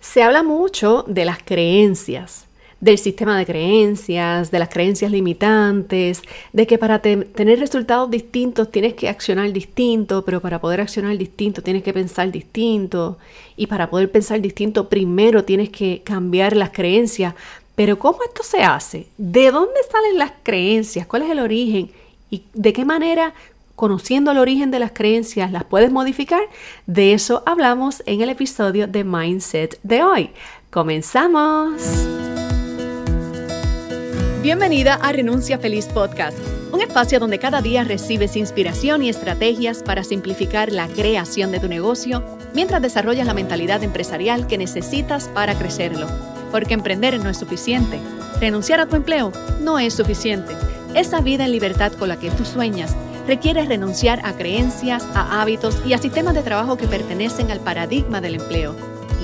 Se habla mucho de las creencias, del sistema de creencias, de las creencias limitantes, de que para tener resultados distintos tienes que accionar distinto, pero para poder accionar distinto tienes que pensar distinto, y para poder pensar distinto primero tienes que cambiar las creencias. Pero ¿cómo esto se hace? ¿De dónde salen las creencias? ¿Cuál es el origen? ¿Y de qué manera conociendo el origen de las creencias, las puedes modificar? De eso hablamos en el episodio de Mindset de hoy. ¡Comenzamos! Bienvenida a Renuncia Feliz Podcast, un espacio donde cada día recibes inspiración y estrategias para simplificar la creación de tu negocio mientras desarrollas la mentalidad empresarial que necesitas para crecerlo. Porque emprender no es suficiente. Renunciar a tu empleo no es suficiente. Esa vida en libertad con la que tú sueñas requiere renunciar a creencias, a hábitos y a sistemas de trabajo que pertenecen al paradigma del empleo.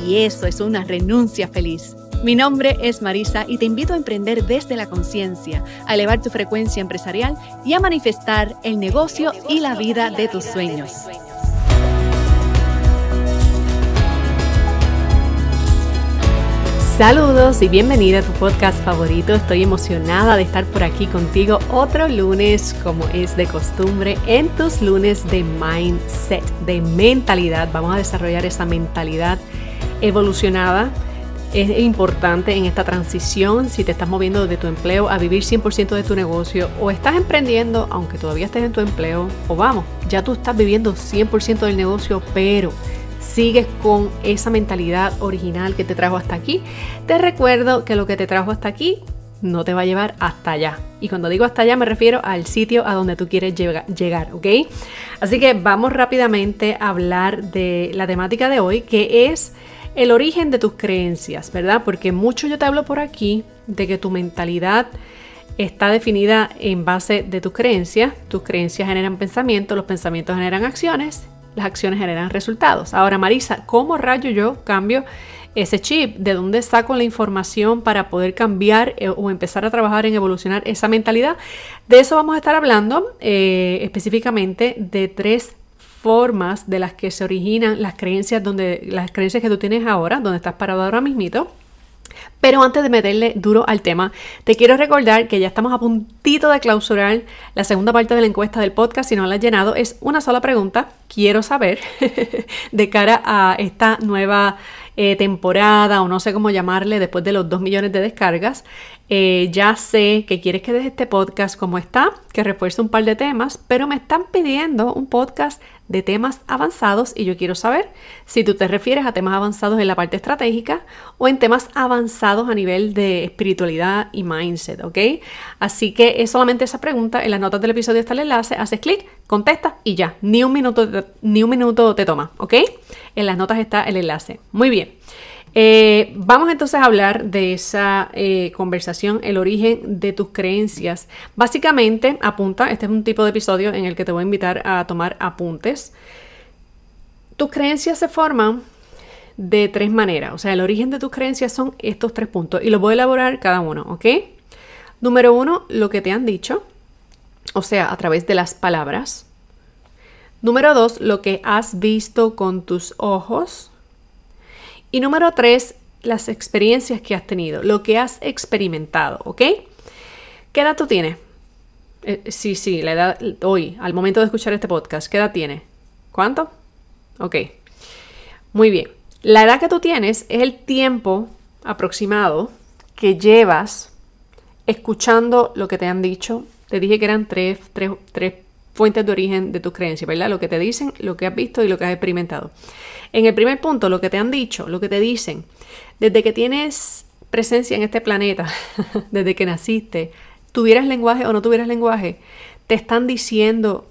Y eso es una renuncia feliz. Mi nombre es Marisa y te invito a emprender desde la conciencia, a elevar tu frecuencia empresarial y a manifestar el negocio, y la vida de tus sueños. Saludos y bienvenida a tu podcast favorito. Estoy emocionada de estar por aquí contigo otro lunes, como es de costumbre, en tus lunes de mindset, de mentalidad. Vamos a desarrollar esa mentalidad evolucionada. Es importante en esta transición si te estás moviendo de tu empleo a vivir 100% de tu negocio o estás emprendiendo aunque todavía estés en tu empleo o vamos, ya tú estás viviendo 100% del negocio, pero sigues con esa mentalidad original que te trajo hasta aquí, te recuerdo que lo que te trajo hasta aquí no te va a llevar hasta allá. Y cuando digo hasta allá me refiero al sitio a donde tú quieres llegar, ¿ok? Así que vamos rápidamente a hablar de la temática de hoy, que es el origen de tus creencias, ¿verdad? Porque mucho yo te hablo por aquí de que tu mentalidad está definida en base de tus creencias, tus creencias generan pensamientos, los pensamientos generan acciones las acciones generan resultados. Ahora, Marisa, ¿cómo rayo yo cambio ese chip? ¿De dónde saco la información para poder cambiar eh, o empezar a trabajar en evolucionar esa mentalidad? De eso vamos a estar hablando eh, específicamente de tres formas de las que se originan las creencias donde las creencias que tú tienes ahora, donde estás parado ahora mismito pero antes de meterle duro al tema, te quiero recordar que ya estamos a puntito de clausurar la segunda parte de la encuesta del podcast. Si no la has llenado, es una sola pregunta. Quiero saber de cara a esta nueva eh, temporada o no sé cómo llamarle después de los 2 millones de descargas. Eh, ya sé que quieres que deje este podcast como está, que refuerce un par de temas, pero me están pidiendo un podcast de temas avanzados y yo quiero saber si tú te refieres a temas avanzados en la parte estratégica o en temas avanzados a nivel de espiritualidad y mindset, ¿ok? Así que es solamente esa pregunta, en las notas del episodio está el enlace, haces clic, contestas y ya, ni un minuto, ni un minuto te toma, ¿ok? En las notas está el enlace. Muy bien. Eh, vamos entonces a hablar de esa eh, conversación, el origen de tus creencias. Básicamente, apunta, este es un tipo de episodio en el que te voy a invitar a tomar apuntes. Tus creencias se forman de tres maneras, o sea, el origen de tus creencias son estos tres puntos y los voy a elaborar cada uno, ¿ok? Número uno, lo que te han dicho, o sea, a través de las palabras. Número dos, lo que has visto con tus ojos. Y número tres, las experiencias que has tenido, lo que has experimentado, ¿ok? ¿Qué edad tú tienes? Eh, sí, sí, la edad hoy, al momento de escuchar este podcast, ¿qué edad tienes? ¿Cuánto? Ok. Muy bien. La edad que tú tienes es el tiempo aproximado que llevas escuchando lo que te han dicho. Te dije que eran tres, tres, tres fuentes de origen de tus creencias, ¿verdad? Lo que te dicen, lo que has visto y lo que has experimentado. En el primer punto, lo que te han dicho, lo que te dicen, desde que tienes presencia en este planeta, desde que naciste, tuvieras lenguaje o no tuvieras lenguaje, te están diciendo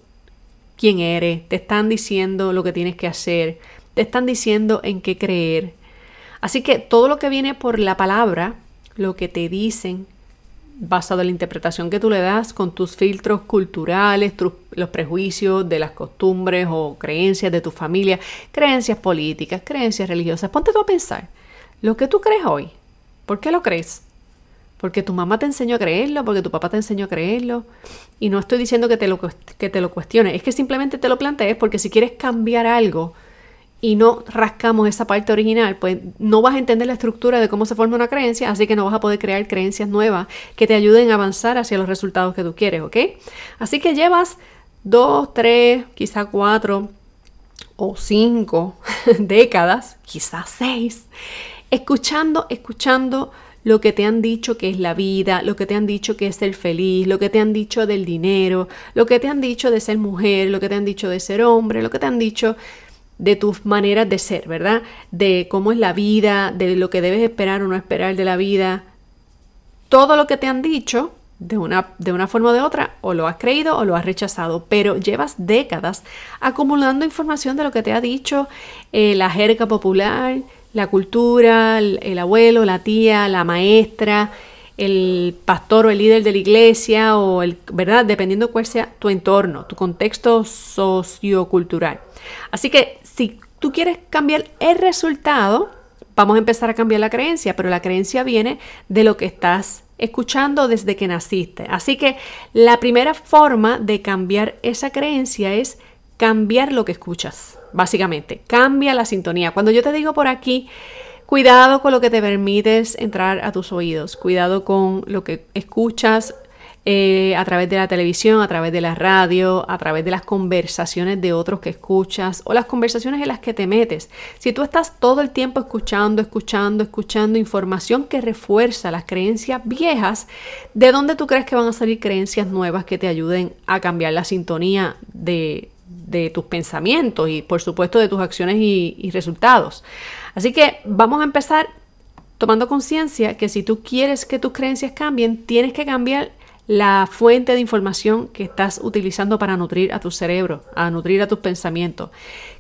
quién eres, te están diciendo lo que tienes que hacer, te están diciendo en qué creer. Así que todo lo que viene por la palabra, lo que te dicen, basado en la interpretación que tú le das con tus filtros culturales, los prejuicios de las costumbres o creencias de tu familia, creencias políticas, creencias religiosas. Ponte tú a pensar, lo que tú crees hoy, ¿por qué lo crees? Porque tu mamá te enseñó a creerlo, porque tu papá te enseñó a creerlo. Y no estoy diciendo que te lo, que te lo cuestiones, es que simplemente te lo plantees porque si quieres cambiar algo, y no rascamos esa parte original, pues no vas a entender la estructura de cómo se forma una creencia, así que no vas a poder crear creencias nuevas que te ayuden a avanzar hacia los resultados que tú quieres, ¿ok? Así que llevas dos, tres, quizá cuatro o cinco décadas, quizás seis, escuchando, escuchando lo que te han dicho que es la vida, lo que te han dicho que es ser feliz, lo que te han dicho del dinero, lo que te han dicho de ser mujer, lo que te han dicho de ser hombre, lo que te han dicho de tus maneras de ser, ¿verdad? De cómo es la vida, de lo que debes esperar o no esperar de la vida. Todo lo que te han dicho, de una, de una forma o de otra, o lo has creído o lo has rechazado, pero llevas décadas acumulando información de lo que te ha dicho eh, la jerga popular, la cultura, el abuelo, la tía, la maestra, el pastor o el líder de la iglesia o el, ¿verdad? Dependiendo cuál sea tu entorno, tu contexto sociocultural. Así que si tú quieres cambiar el resultado, vamos a empezar a cambiar la creencia, pero la creencia viene de lo que estás escuchando desde que naciste. Así que la primera forma de cambiar esa creencia es cambiar lo que escuchas, básicamente. Cambia la sintonía. Cuando yo te digo por aquí, Cuidado con lo que te permites entrar a tus oídos, cuidado con lo que escuchas eh, a través de la televisión, a través de la radio, a través de las conversaciones de otros que escuchas o las conversaciones en las que te metes. Si tú estás todo el tiempo escuchando, escuchando, escuchando información que refuerza las creencias viejas, ¿de dónde tú crees que van a salir creencias nuevas que te ayuden a cambiar la sintonía de, tus pensamientos y por supuesto de tus acciones y resultados? Así que vamos a empezar tomando conciencia que si tú quieres que tus creencias cambien, tienes que cambiar la fuente de información que estás utilizando para nutrir a tu cerebro, a nutrir a tus pensamientos.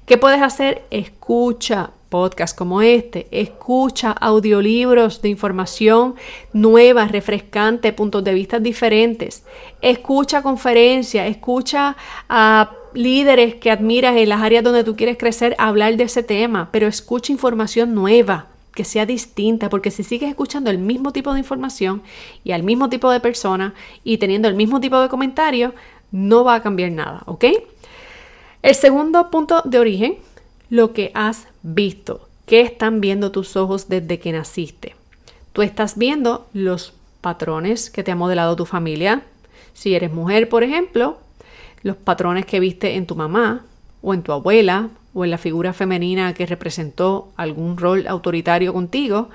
¿Qué puedes hacer? Escucha podcasts como este, escucha audiolibros de información nueva, refrescante, puntos de vista diferentes, escucha conferencias, escucha a ah, líderes que admiras en las áreas donde tú quieres crecer hablar de ese tema, pero escucha información nueva, que sea distinta, porque si sigues escuchando el mismo tipo de información y al mismo tipo de persona y teniendo el mismo tipo de comentarios, no va a cambiar nada, ¿ok? El segundo punto de origen, lo que has visto, qué están viendo tus ojos desde que naciste. Tú estás viendo los patrones que te ha modelado tu familia. Si eres mujer, por ejemplo, los patrones que viste en tu mamá o en tu abuela o en la figura femenina que representó algún rol autoritario contigo,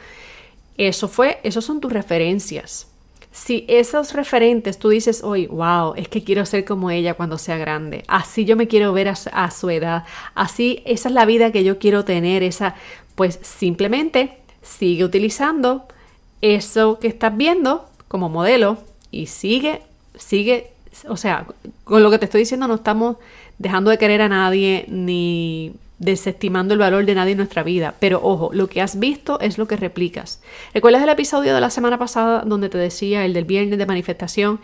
eso fue, esos son tus referencias. Si esos referentes tú dices hoy, wow, es que quiero ser como ella cuando sea grande, así yo me quiero ver a, su edad, así esa es la vida que yo quiero tener, esa, pues simplemente sigue utilizando eso que estás viendo como modelo y sigue, sigue o sea, con lo que te estoy diciendo no estamos dejando de querer a nadie ni desestimando el valor de nadie en nuestra vida. Pero ojo, lo que has visto es lo que replicas. ¿Recuerdas el episodio de la semana pasada donde te decía, el del viernes de manifestación,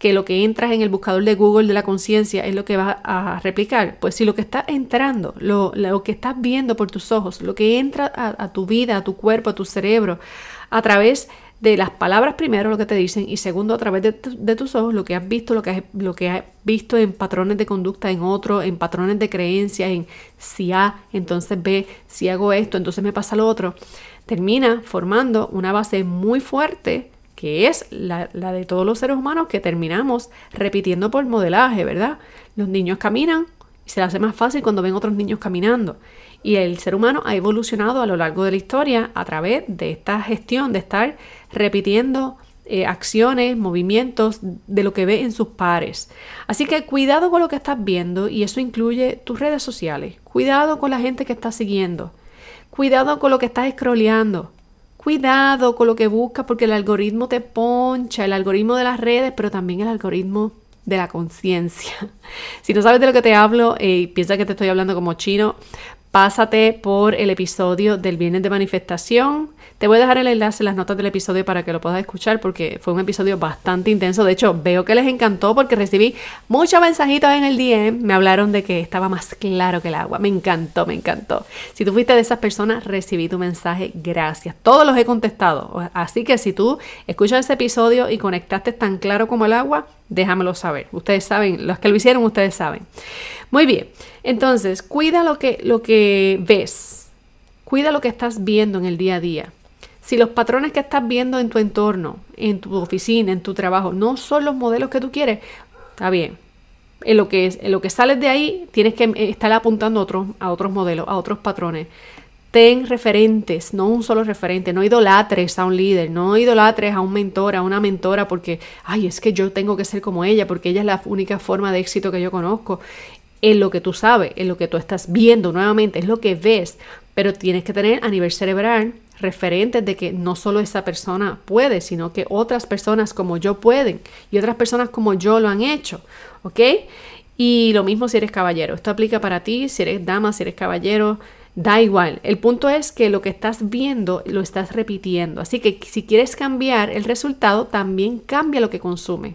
que lo que entras en el buscador de Google de la conciencia es lo que vas a replicar? Pues si lo que está entrando, lo, que estás viendo por tus ojos, lo que entra a, a tu vida, a tu cuerpo, a tu cerebro, a través de de las palabras primero lo que te dicen y segundo a través de, tus ojos lo que has visto, lo que has, lo que has visto en patrones de conducta en otro, en patrones de creencias, en si A, entonces B, si hago esto, entonces me pasa lo otro, termina formando una base muy fuerte que es la, la de todos los seres humanos que terminamos repitiendo por modelaje, ¿verdad? Los niños caminan y se les hace más fácil cuando ven otros niños caminando. Y el ser humano ha evolucionado a lo largo de la historia a través de esta gestión, de estar repitiendo eh, acciones, movimientos de lo que ve en sus pares. Así que cuidado con lo que estás viendo y eso incluye tus redes sociales. Cuidado con la gente que estás siguiendo. Cuidado con lo que estás scrolleando. Cuidado con lo que buscas porque el algoritmo te poncha, el algoritmo de las redes, pero también el algoritmo de la conciencia. Si no sabes de lo que te hablo eh, y piensas que te estoy hablando como chino, pásate por el episodio del Viernes de Manifestación. Te voy a dejar el enlace en las notas del episodio para que lo puedas escuchar porque fue un episodio bastante intenso. De hecho, veo que les encantó porque recibí muchos mensajitos en el DM. Me hablaron de que estaba más claro que el agua. Me encantó, me encantó. Si tú fuiste de esas personas, recibí tu mensaje. Gracias. Todos los he contestado. Así que si tú escuchas ese episodio y conectaste tan claro como el agua, déjamelo saber. Ustedes saben, los que lo hicieron, ustedes saben. Muy bien. Entonces, cuida lo que, lo que ves, cuida lo que estás viendo en el día a día. Si los patrones que estás viendo en tu entorno, en tu oficina, en tu trabajo, no son los modelos que tú quieres, está bien. En lo que, en lo que sales de ahí, tienes que estar apuntando a otros, a otros modelos, a otros patrones. Ten referentes, no un solo referente, no idolatres a un líder, no idolatres a un mentor, a una mentora, porque, ay, es que yo tengo que ser como ella, porque ella es la única forma de éxito que yo conozco. Es lo que tú sabes, es lo que tú estás viendo nuevamente, es lo que ves, pero tienes que tener a nivel cerebral referentes de que no solo esa persona puede, sino que otras personas como yo pueden y otras personas como yo lo han hecho, ¿ok? Y lo mismo si eres caballero, esto aplica para ti, si eres dama, si eres caballero, da igual. El punto es que lo que estás viendo lo estás repitiendo, así que si quieres cambiar el resultado, también cambia lo que consume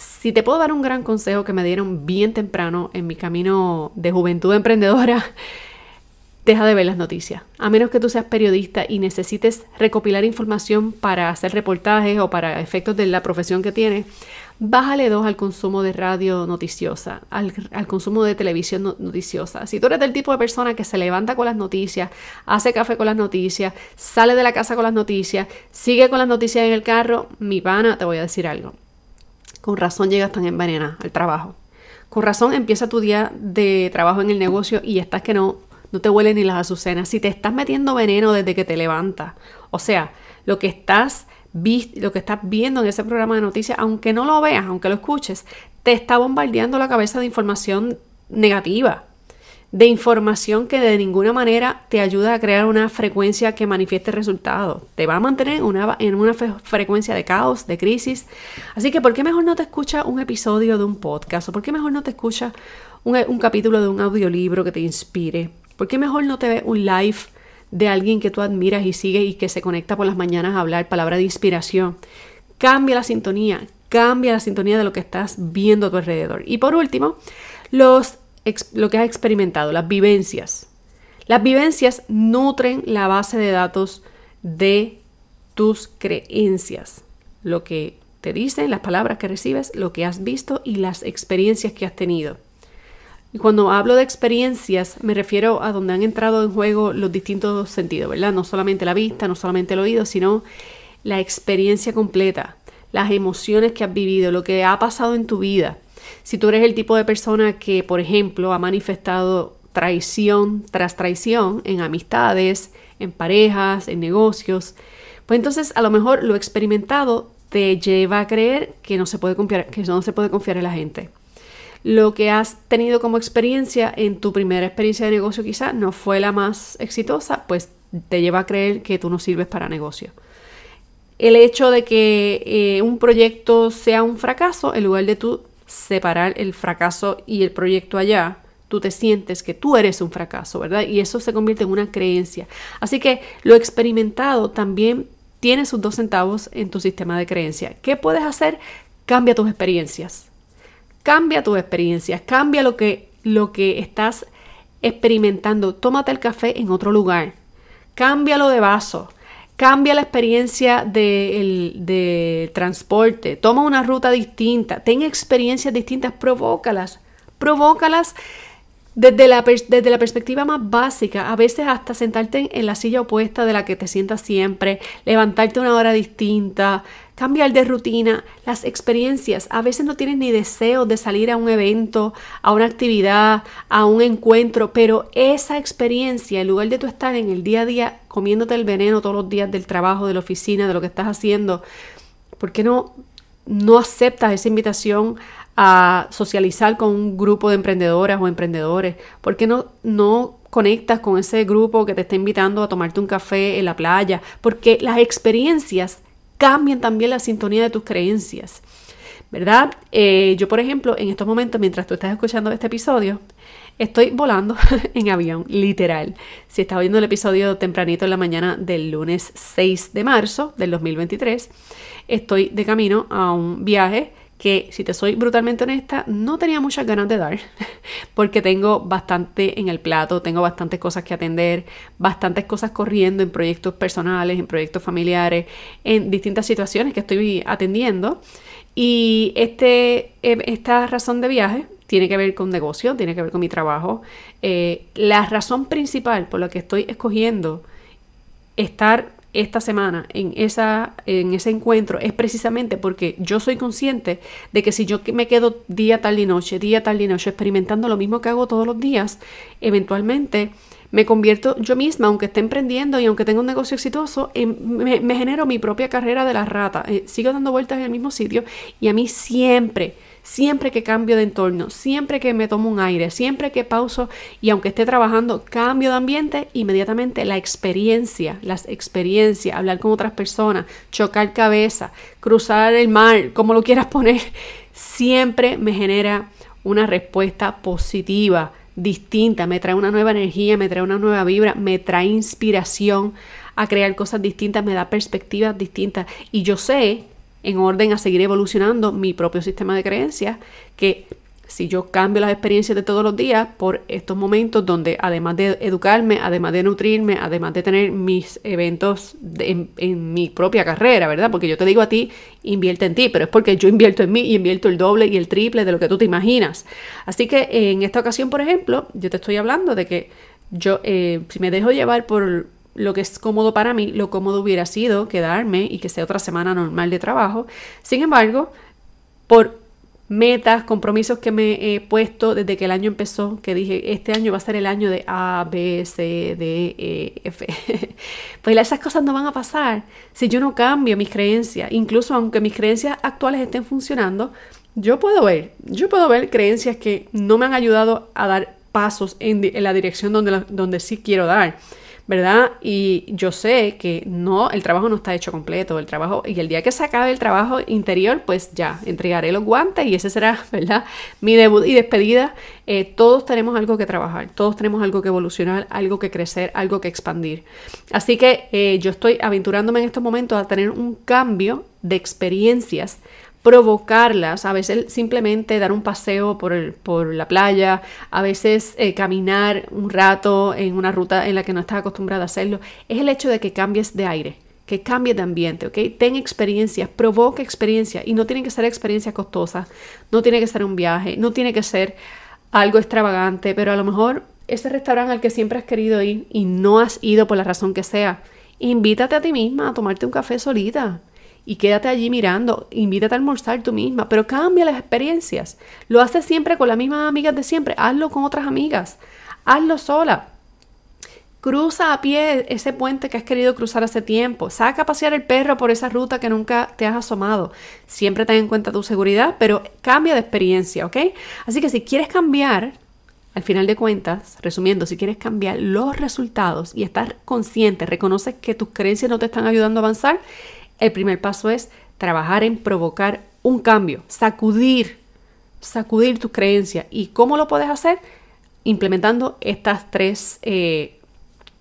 si te puedo dar un gran consejo que me dieron bien temprano en mi camino de juventud emprendedora, deja de ver las noticias. A menos que tú seas periodista y necesites recopilar información para hacer reportajes o para efectos de la profesión que tienes, bájale dos al consumo de radio noticiosa, al, consumo de televisión noticiosa. Si tú eres del tipo de persona que se levanta con las noticias, hace café con las noticias, sale de la casa con las noticias, sigue con las noticias en el carro, mi pana, te voy a decir algo. Con razón llegas tan envenenada al trabajo. Con razón empieza tu día de trabajo en el negocio y estás que no, no te huelen ni las azucenas. Si te estás metiendo veneno desde que te levantas. O sea, lo que estás lo que estás viendo en ese programa de noticias, aunque no lo veas, aunque lo escuches, te está bombardeando la cabeza de información negativa de información que de ninguna manera te ayuda a crear una frecuencia que manifieste resultados. Te va a mantener una, en una frecuencia de caos, de crisis. Así que, ¿por qué mejor no te escucha un episodio de un podcast? ¿O por qué mejor no te escucha un, capítulo de un audiolibro que te inspire? ¿Por qué mejor no te ve un live de alguien que tú admiras y sigues y que se conecta por las mañanas a hablar palabra de inspiración? Cambia la sintonía, cambia la sintonía de lo que estás viendo a tu alrededor. Y por último, los lo que has experimentado, las vivencias. Las vivencias nutren la base de datos de tus creencias, lo que te dicen, las palabras que recibes, lo que has visto y las experiencias que has tenido. Y cuando hablo de experiencias, me refiero a donde han entrado en juego los distintos sentidos, ¿verdad? No solamente la vista, no solamente el oído, sino la experiencia completa, las emociones que has vivido, lo que ha pasado en tu vida. Si tú eres el tipo de persona que, por ejemplo, ha manifestado traición tras traición en amistades, en parejas, en negocios, pues entonces a lo mejor lo experimentado te lleva a creer que no se puede confiar, que no se puede confiar en la gente. Lo que has tenido como experiencia en tu primera experiencia de negocio quizás no fue la más exitosa, pues te lleva a creer que tú no sirves para negocio. El hecho de que eh, un proyecto sea un fracaso, en lugar de tu separar el fracaso y el proyecto allá, tú te sientes que tú eres un fracaso, ¿verdad? Y eso se convierte en una creencia. Así que lo experimentado también tiene sus dos centavos en tu sistema de creencia. ¿Qué puedes hacer? Cambia tus experiencias. Cambia tus experiencias, cambia lo que, lo que estás experimentando. Tómate el café en otro lugar. Cámbialo de vaso Cambia la experiencia de, transporte, toma una ruta distinta, ten experiencias distintas, provócalas, provócalas desde la, desde la, perspectiva más básica, a veces hasta sentarte en la silla opuesta de la que te sientas siempre, levantarte una hora distinta, cambiar de rutina, las experiencias, a veces no tienes ni deseo de salir a un evento, a una actividad, a un encuentro, pero esa experiencia, en lugar de tú estar en el día a día comiéndote el veneno todos los días del trabajo, de la oficina, de lo que estás haciendo, ¿por qué no no aceptas esa invitación a socializar con un grupo de emprendedoras o emprendedores? ¿Por qué no, no conectas con ese grupo que te está invitando a tomarte un café en la playa? Porque las experiencias cambian también la sintonía de tus creencias. ¿Verdad? Eh, yo, por ejemplo, en estos momentos, mientras tú estás escuchando este episodio, Estoy volando en avión, literal. Si estás viendo el episodio tempranito en la mañana del lunes 6 de marzo del 2023, estoy de camino a un viaje que, si te soy brutalmente honesta, no tenía muchas ganas de dar, porque tengo bastante en el plato, tengo bastantes cosas que atender, bastantes cosas corriendo en proyectos personales, en proyectos familiares, en distintas situaciones que estoy atendiendo. Y este, eh, esta razón de viaje tiene que ver con negocio, tiene que ver con mi trabajo. Eh, la razón principal por la que estoy escogiendo estar esta semana en, esa, en ese encuentro es precisamente porque yo soy consciente de que si yo me quedo día tal y noche, día tal y noche experimentando lo mismo que hago todos los días, eventualmente me convierto yo misma, aunque esté emprendiendo y aunque tenga un negocio exitoso, me, genero mi propia carrera de la rata. Eh, sigo dando vueltas en el mismo sitio y a mí siempre Siempre que cambio de entorno, siempre que me tomo un aire, siempre que pauso y aunque esté trabajando, cambio de ambiente, inmediatamente la experiencia, las experiencias, hablar con otras personas, chocar cabeza, cruzar el mar, como lo quieras poner, siempre me genera una respuesta positiva, distinta, me trae una nueva energía, me trae una nueva vibra, me trae inspiración a crear cosas distintas, me da perspectivas distintas. Y yo sé en orden a seguir evolucionando mi propio sistema de creencias, que si yo cambio las experiencias de todos los días por estos momentos donde además de educarme, además de nutrirme, además de tener mis eventos en, mi propia carrera, ¿verdad? Porque yo te digo a ti, invierte en ti, pero es porque yo invierto en mí y invierto el doble y el triple de lo que tú te imaginas. Así que eh, en esta ocasión, por ejemplo, yo te estoy hablando de que yo, eh, si me dejo llevar por, lo que es cómodo para mí, lo cómodo hubiera sido quedarme y que sea otra semana normal de trabajo. Sin embargo, por metas, compromisos que me he puesto desde que el año empezó, que dije, este año va a ser el año de A, B, C, D, E, F. pues esas cosas no van a pasar si yo no cambio mis creencias. Incluso aunque mis creencias actuales estén funcionando, yo puedo ver, yo puedo ver creencias que no me han ayudado a dar pasos en, la dirección donde, donde sí quiero dar. ¿verdad? Y yo sé que no, el trabajo no está hecho completo, el trabajo, y el día que se acabe el trabajo interior, pues ya, entregaré los guantes y ese será, ¿verdad? Mi debut y despedida. Eh, todos tenemos algo que trabajar, todos tenemos algo que evolucionar, algo que crecer, algo que expandir. Así que eh, yo estoy aventurándome en estos momentos a tener un cambio de experiencias provocarlas, a veces simplemente dar un paseo por, por la playa, a veces eh, caminar un rato en una ruta en la que no estás acostumbrada a hacerlo, es el hecho de que cambies de aire, que cambies de ambiente, ¿ok? Ten experiencias, provoca experiencia, y no tienen que ser experiencias costosas, no tiene que ser un viaje, no tiene que ser algo extravagante, pero a lo mejor ese restaurante al que siempre has querido ir y no has ido por la razón que sea, invítate a ti misma a tomarte un café solita y quédate allí mirando, invítate a almorzar tú misma, pero cambia las experiencias. Lo haces siempre con las mismas amigas de siempre, hazlo con otras amigas, hazlo sola. Cruza a pie ese puente que has querido cruzar hace tiempo. Saca a pasear el perro por esa ruta que nunca te has asomado. Siempre ten en cuenta tu seguridad, pero cambia de experiencia, ¿ok? Así que si quieres cambiar, al final de cuentas, resumiendo, si quieres cambiar los resultados y estar consciente, reconoces que tus creencias no te están ayudando a avanzar, el primer paso es trabajar en provocar un cambio, sacudir, sacudir tus creencias. ¿Y cómo lo puedes hacer? Implementando estas tres eh,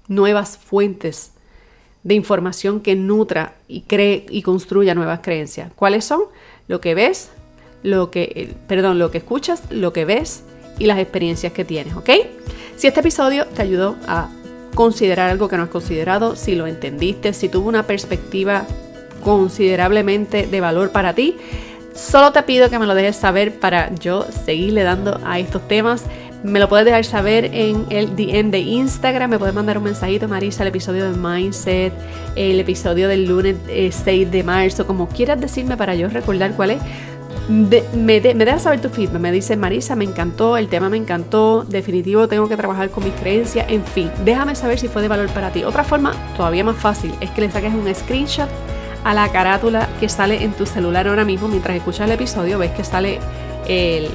nuevas fuentes de información que nutra y cree y construya nuevas creencias. ¿Cuáles son? Lo que ves, lo que, perdón, lo que escuchas, lo que ves y las experiencias que tienes, ¿ok? Si este episodio te ayudó a considerar algo que no has considerado, si lo entendiste, si tuvo una perspectiva considerablemente de valor para ti. Solo te pido que me lo dejes saber para yo seguirle dando a estos temas. Me lo puedes dejar saber en el DM de Instagram. Me puedes mandar un mensajito, Marisa, el episodio de Mindset, el episodio del lunes 6 eh, de marzo, como quieras decirme para yo recordar cuál es. me, dejas saber tu feedback, me dice Marisa, me encantó, el tema me encantó, definitivo tengo que trabajar con mis creencias, en fin, déjame saber si fue de valor para ti. Otra forma, todavía más fácil, es que le saques un screenshot a la carátula que sale en tu celular ahora mismo mientras escuchas el episodio, ves que sale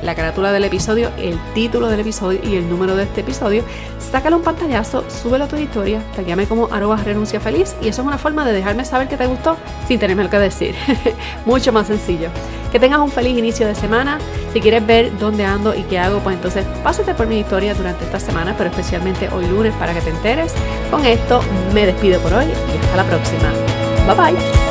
la carátula del episodio, el título del episodio y el número de este episodio, sácale un pantallazo, súbelo a tu historia, te llame como arroba renuncia feliz y eso es una forma de dejarme saber que te gustó sin tenerme que decir. Mucho más sencillo. Que tengas un feliz inicio de semana. Si quieres ver dónde ando y qué hago, pues entonces pásate por mi historia durante esta semana, pero especialmente hoy lunes para que te enteres. Con esto me despido por hoy y hasta la próxima. Bye bye.